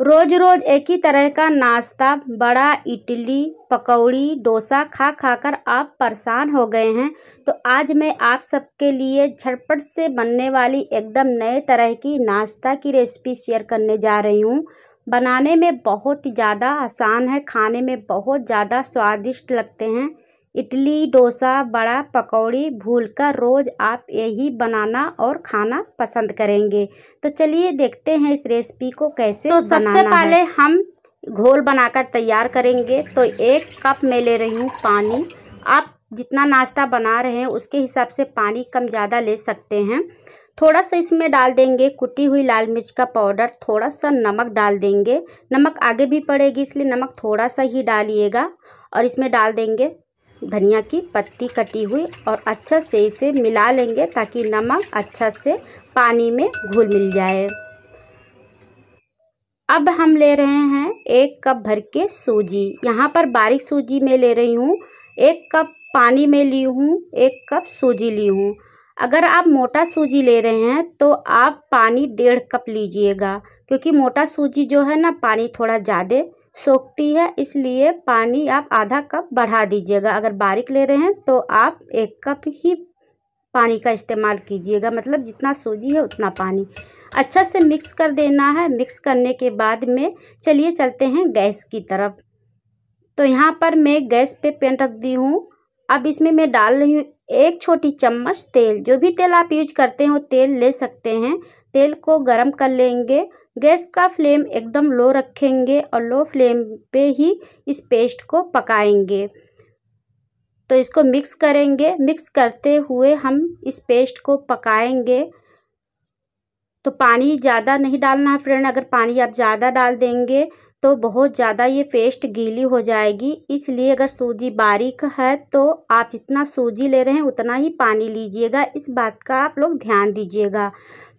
रोज रोज एक ही तरह का नाश्ता बड़ा इडली पकौड़ी डोसा खा खा कर आप परेशान हो गए हैं तो आज मैं आप सबके लिए झटपट से बनने वाली एकदम नए तरह की नाश्ता की रेसिपी शेयर करने जा रही हूँ बनाने में बहुत ही ज़्यादा आसान है खाने में बहुत ज़्यादा स्वादिष्ट लगते हैं इडली डोसा बड़ा पकौड़ी भूल कर रोज़ आप यही बनाना और खाना पसंद करेंगे तो चलिए देखते हैं इस रेसिपी को कैसे तो सबसे पहले हम घोल बनाकर तैयार करेंगे तो एक कप मैं ले रही हूँ पानी आप जितना नाश्ता बना रहे हैं उसके हिसाब से पानी कम ज़्यादा ले सकते हैं थोड़ा सा इसमें डाल देंगे कुटी हुई लाल मिर्च का पाउडर थोड़ा सा नमक डाल देंगे नमक आगे भी पड़ेगी इसलिए नमक थोड़ा सा ही डालिएगा और इसमें डाल देंगे धनिया की पत्ती कटी हुई और अच्छा से इसे मिला लेंगे ताकि नमक अच्छा से पानी में घुल मिल जाए अब हम ले रहे हैं एक कप भर के सूजी यहाँ पर बारीक सूजी में ले रही हूँ एक कप पानी में ली हूँ एक कप सूजी ली हूँ अगर आप मोटा सूजी ले रहे हैं तो आप पानी डेढ़ कप लीजिएगा क्योंकि मोटा सूजी जो है ना पानी थोड़ा ज़्यादा सोखती है इसलिए पानी आप आधा कप बढ़ा दीजिएगा अगर बारीक ले रहे हैं तो आप एक कप ही पानी का इस्तेमाल कीजिएगा मतलब जितना सूजी है उतना पानी अच्छा से मिक्स कर देना है मिक्स करने के बाद में चलिए चलते हैं गैस की तरफ तो यहाँ पर मैं गैस पे पेन रख दी हूँ अब इसमें मैं डाल रही हूँ एक छोटी चम्मच तेल जो भी तेल आप यूज करते हो तेल ले सकते हैं तेल को गरम कर लेंगे गैस का फ्लेम एकदम लो रखेंगे और लो फ्लेम पे ही इस पेस्ट को पकाएंगे तो इसको मिक्स करेंगे मिक्स करते हुए हम इस पेस्ट को पकाएंगे तो पानी ज़्यादा नहीं डालना है फ्रेंड अगर पानी आप ज़्यादा डाल देंगे तो बहुत ज़्यादा ये पेस्ट गीली हो जाएगी इसलिए अगर सूजी बारीक है तो आप जितना सूजी ले रहे हैं उतना ही पानी लीजिएगा इस बात का आप लोग ध्यान दीजिएगा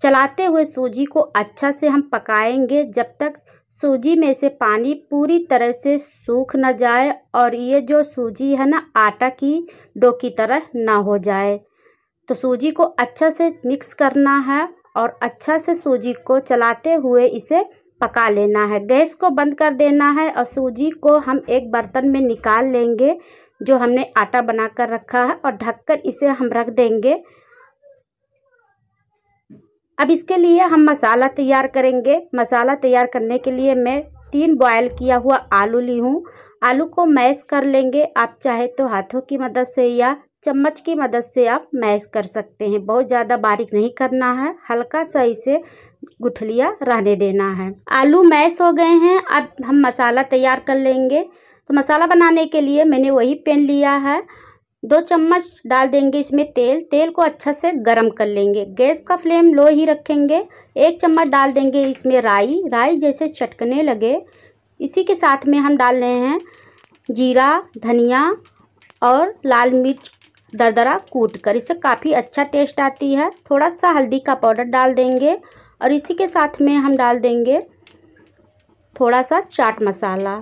चलाते हुए सूजी को अच्छा से हम पकाएंगे जब तक सूजी में से पानी पूरी तरह से सूख न जाए और ये जो सूजी है ना आटा की डो की तरह ना हो जाए तो सूजी को अच्छा से मिक्स करना है और अच्छा से सूजी को चलाते हुए इसे पका लेना है गैस को बंद कर देना है और सूजी को हम एक बर्तन में निकाल लेंगे जो हमने आटा बना कर रखा है और ढककर इसे हम रख देंगे अब इसके लिए हम मसाला तैयार करेंगे मसाला तैयार करने के लिए मैं तीन बॉयल किया हुआ आलू ली हूँ आलू को मैश कर लेंगे आप चाहे तो हाथों की मदद से या चम्मच की मदद से आप मैश कर सकते हैं बहुत ज़्यादा बारीक नहीं करना है हल्का सा इसे गुठलिया रहने देना है आलू मैश हो गए हैं अब हम मसाला तैयार कर लेंगे तो मसाला बनाने के लिए मैंने वही पेन लिया है दो चम्मच डाल देंगे इसमें तेल तेल को अच्छा से गरम कर लेंगे गैस का फ्लेम लो ही रखेंगे एक चम्मच डाल देंगे इसमें राई राई जैसे चटकने लगे इसी के साथ में हम डाल रहे हैं जीरा धनिया और लाल मिर्च दरदरा कूट कर इससे काफ़ी अच्छा टेस्ट आती है थोड़ा सा हल्दी का पाउडर डाल देंगे और इसी के साथ में हम डाल देंगे थोड़ा सा चाट मसाला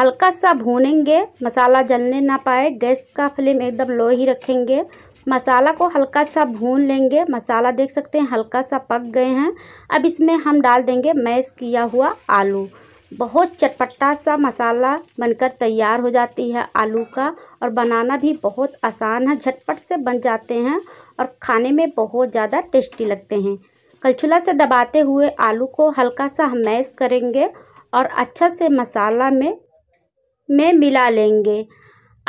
हल्का सा भूनेंगे मसाला जलने ना पाए गैस का फ्लेम एकदम लो ही रखेंगे मसाला को हल्का सा भून लेंगे मसाला देख सकते हैं हल्का सा पक गए हैं अब इसमें हम डाल देंगे मैश किया हुआ आलू बहुत चटपटा सा मसाला बनकर तैयार हो जाती है आलू का और बनाना भी बहुत आसान है झटपट से बन जाते हैं और खाने में बहुत ज़्यादा टेस्टी लगते हैं कलछुला से दबाते हुए आलू को हल्का सा हम मैश करेंगे और अच्छा से मसाला में में मिला लेंगे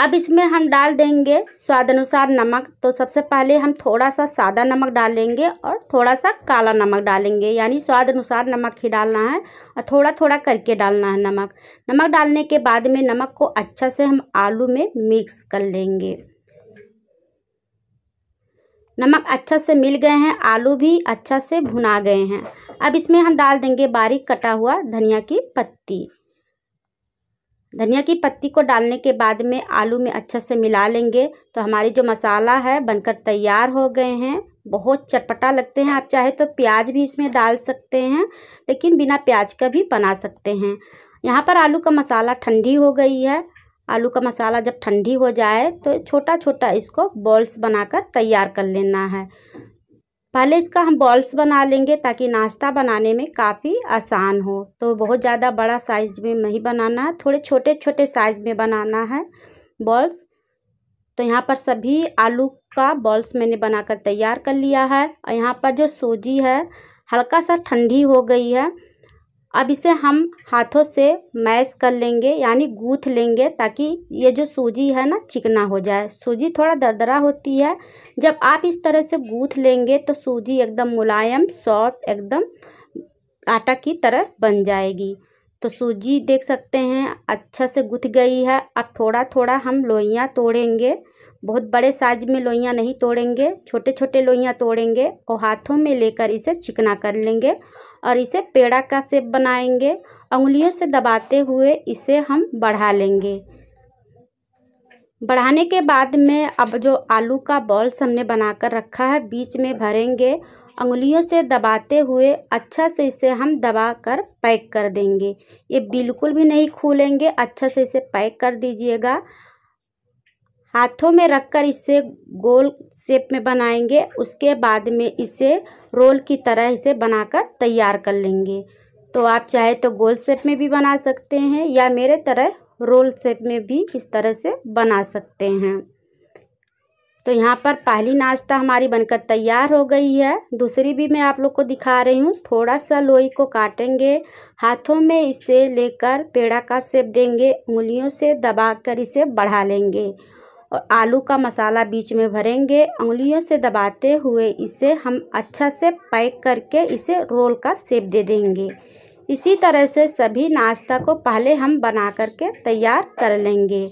अब इसमें हम डाल देंगे स्वाद अनुसार नमक तो सबसे पहले हम थोड़ा सा सादा नमक डालेंगे और थोड़ा सा काला नमक डालेंगे यानी स्वाद अनुसार नमक ही डालना है और थोड़ा थोड़ा करके डालना है नमक नमक डालने के बाद में नमक को अच्छा से हम आलू में मिक्स कर लेंगे नमक अच्छा से मिल गए हैं आलू भी अच्छा से भुना गए हैं अब इसमें हम डाल देंगे बारीक कटा हुआ धनिया की पत्ती धनिया की पत्ती को डालने के बाद में आलू में अच्छे से मिला लेंगे तो हमारी जो मसाला है बनकर तैयार हो गए हैं बहुत चटपटा लगते हैं आप चाहे तो प्याज भी इसमें डाल सकते हैं लेकिन बिना प्याज का भी बना सकते हैं यहाँ पर आलू का मसाला ठंडी हो गई है आलू का मसाला जब ठंडी हो जाए तो छोटा छोटा इसको बॉल्स बनाकर तैयार कर लेना है पहले इसका हम बॉल्स बना लेंगे ताकि नाश्ता बनाने में काफ़ी आसान हो तो बहुत ज़्यादा बड़ा साइज़ में नहीं बनाना है थोड़े छोटे छोटे साइज़ में बनाना है बॉल्स तो यहाँ पर सभी आलू का बॉल्स मैंने बनाकर तैयार कर लिया है और यहाँ पर जो सूजी है हल्का सा ठंडी हो गई है अब इसे हम हाथों से मैश कर लेंगे यानी गूँथ लेंगे ताकि ये जो सूजी है ना चिकना हो जाए सूजी थोड़ा दरदरा होती है जब आप इस तरह से गूँथ लेंगे तो सूजी एकदम मुलायम सॉफ्ट एकदम आटा की तरह बन जाएगी तो सूजी देख सकते हैं अच्छा से गुथ गई है अब थोड़ा थोड़ा हम लोइयाँ तोड़ेंगे बहुत बड़े साइज में लोइयाँ नहीं तोड़ेंगे छोटे छोटे लोइयाँ तोड़ेंगे और हाथों में लेकर इसे चिकना कर लेंगे और इसे पेड़ा का सेप बनाएंगे उंगलियों से दबाते हुए इसे हम बढ़ा लेंगे बढ़ाने के बाद में अब जो आलू का बॉल्स हमने बनाकर रखा है बीच में भरेंगे उंगलियों से दबाते हुए अच्छा से इसे हम दबा कर पैक कर देंगे ये बिल्कुल भी नहीं खोलेंगे अच्छा से इसे पैक कर दीजिएगा हाथों में रखकर इसे गोल शेप में बनाएंगे उसके बाद में इसे रोल की तरह इसे बनाकर तैयार कर लेंगे तो आप चाहे तो गोल शेप में भी बना सकते हैं या मेरे तरह रोल शेप में भी इस तरह से बना सकते हैं तो यहाँ पर पहली नाश्ता हमारी बनकर तैयार हो गई है दूसरी भी मैं आप लोग को दिखा रही हूँ थोड़ा सा लोई को काटेंगे हाथों में इसे लेकर पेड़ा का सेप देंगे उंगलियों से दबाकर इसे बढ़ा लेंगे और आलू का मसाला बीच में भरेंगे उंगलियों से दबाते हुए इसे हम अच्छा से पैक करके इसे रोल का सेप दे देंगे इसी तरह से सभी नाश्ता को पहले हम बना करके तैयार कर लेंगे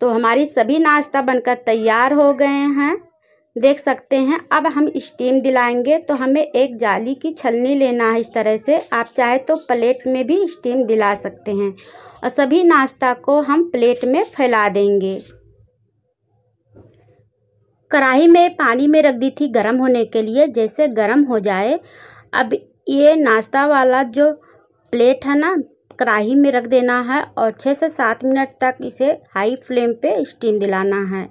तो हमारी सभी नाश्ता बनकर तैयार हो गए हैं देख सकते हैं अब हम स्टीम दिलाएंगे तो हमें एक जाली की छलनी लेना है इस तरह से आप चाहे तो प्लेट में भी स्टीम दिला सकते हैं और सभी नाश्ता को हम प्लेट में फैला देंगे कढ़ाई में पानी में रख दी थी गर्म होने के लिए जैसे गर्म हो जाए अब ये नाश्ता वाला जो प्लेट है ना कढ़ाई में रख देना है और छः से सात मिनट तक इसे हाई फ्लेम पे स्टीम दिलाना है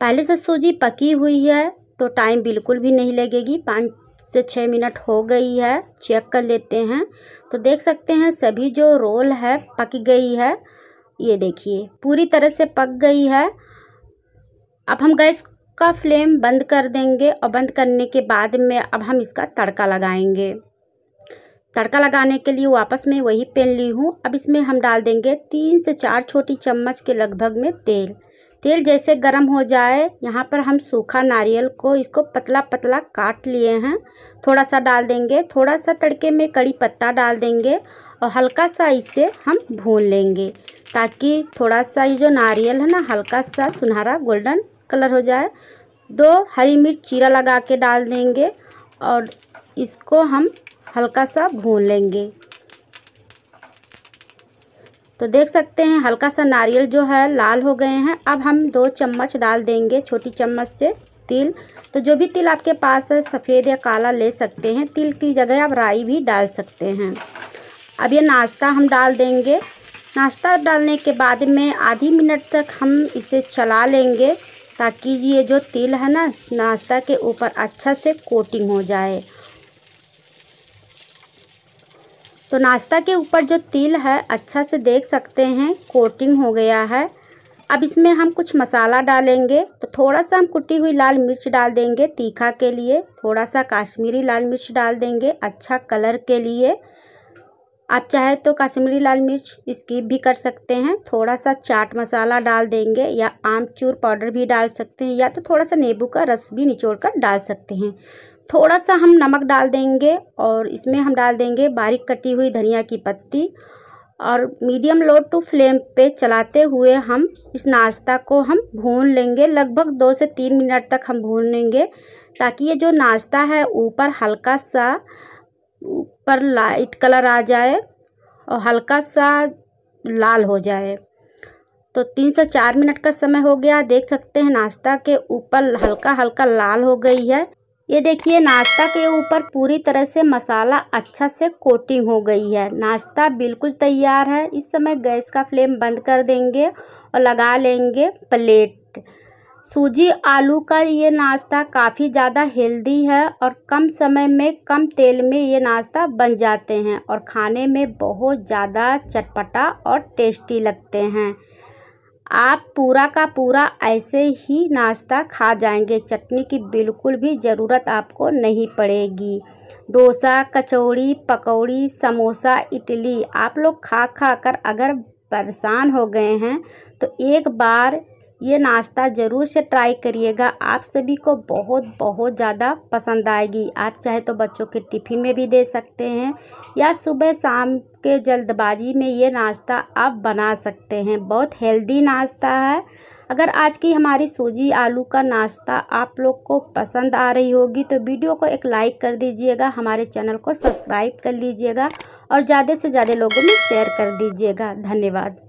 पहले से सूजी पकी हुई है तो टाइम बिल्कुल भी नहीं लगेगी पाँच से छः मिनट हो गई है चेक कर लेते हैं तो देख सकते हैं सभी जो रोल है पक गई है ये देखिए पूरी तरह से पक गई है अब हम गैस का फ्लेम बंद कर देंगे और बंद करने के बाद में अब हम इसका तड़का लगाएंगे तड़का लगाने के लिए वापस में वही पेन ली हूँ अब इसमें हम डाल देंगे तीन से चार छोटी चम्मच के लगभग में तेल तेल जैसे गर्म हो जाए यहाँ पर हम सूखा नारियल को इसको पतला पतला काट लिए हैं थोड़ा सा डाल देंगे थोड़ा सा तड़के में कड़ी पत्ता डाल देंगे और हल्का सा इसे हम भून लेंगे ताकि थोड़ा सा ये जो नारियल है ना हल्का सा सुनहरा गोल्डन कलर हो जाए दो हरी मिर्च चीरा लगा के डाल देंगे और इसको हम हल्का सा भून लेंगे तो देख सकते हैं हल्का सा नारियल जो है लाल हो गए हैं अब हम दो चम्मच डाल देंगे छोटी चम्मच से तिल तो जो भी तिल आपके पास है सफ़ेद या काला ले सकते हैं तिल की जगह आप राई भी डाल सकते हैं अब ये नाश्ता हम डाल देंगे नाश्ता डालने के बाद में आधी मिनट तक हम इसे चला लेंगे ताकि ये जो तिल है ना नाश्ता के ऊपर अच्छा से कोटिंग हो जाए तो नाश्ता के ऊपर जो तिल है अच्छा से देख सकते हैं कोटिंग हो गया है अब इसमें हम कुछ मसाला डालेंगे तो थोड़ा सा हम कुटी हुई लाल मिर्च डाल देंगे तीखा के लिए थोड़ा सा काश्मीरी लाल मिर्च डाल देंगे अच्छा कलर के लिए आप चाहे तो काश्मीरी लाल मिर्च स्किप भी कर सकते हैं थोड़ा सा चाट मसाला डाल देंगे या आमचूर पाउडर भी डाल सकते हैं या तो थोड़ा सा नींबू का रस भी निचोड़ कर डाल सकते हैं थोड़ा सा हम नमक डाल देंगे और इसमें हम डाल देंगे बारीक कटी हुई धनिया की पत्ती और मीडियम लो टू फ्लेम पे चलाते हुए हम इस नाश्ता को हम भून लेंगे लगभग दो से तीन मिनट तक हम भून लेंगे ताकि ये जो नाश्ता है ऊपर हल्का सा ऊपर लाइट कलर आ जाए और हल्का सा लाल हो जाए तो तीन से चार मिनट का समय हो गया देख सकते हैं नाश्ता के ऊपर हल्का हल्का लाल हो गई है ये देखिए नाश्ता के ऊपर पूरी तरह से मसाला अच्छा से कोटिंग हो गई है नाश्ता बिल्कुल तैयार है इस समय गैस का फ्लेम बंद कर देंगे और लगा लेंगे प्लेट सूजी आलू का ये नाश्ता काफ़ी ज़्यादा हेल्दी है और कम समय में कम तेल में ये नाश्ता बन जाते हैं और खाने में बहुत ज़्यादा चटपटा और टेस्टी लगते हैं आप पूरा का पूरा ऐसे ही नाश्ता खा जाएंगे चटनी की बिल्कुल भी ज़रूरत आपको नहीं पड़ेगी डोसा कचौड़ी पकौड़ी समोसा इडली आप लोग खा खा कर अगर परेशान हो गए हैं तो एक बार ये नाश्ता ज़रूर से ट्राई करिएगा आप सभी को बहुत बहुत ज़्यादा पसंद आएगी आप चाहे तो बच्चों के टिफ़िन में भी दे सकते हैं या सुबह शाम के जल्दबाजी में ये नाश्ता आप बना सकते हैं बहुत हेल्दी नाश्ता है अगर आज की हमारी सूजी आलू का नाश्ता आप लोग को पसंद आ रही होगी तो वीडियो को एक लाइक कर दीजिएगा हमारे चैनल को सब्सक्राइब कर लीजिएगा और ज़्यादा से ज़्यादा लोगों में शेयर कर दीजिएगा धन्यवाद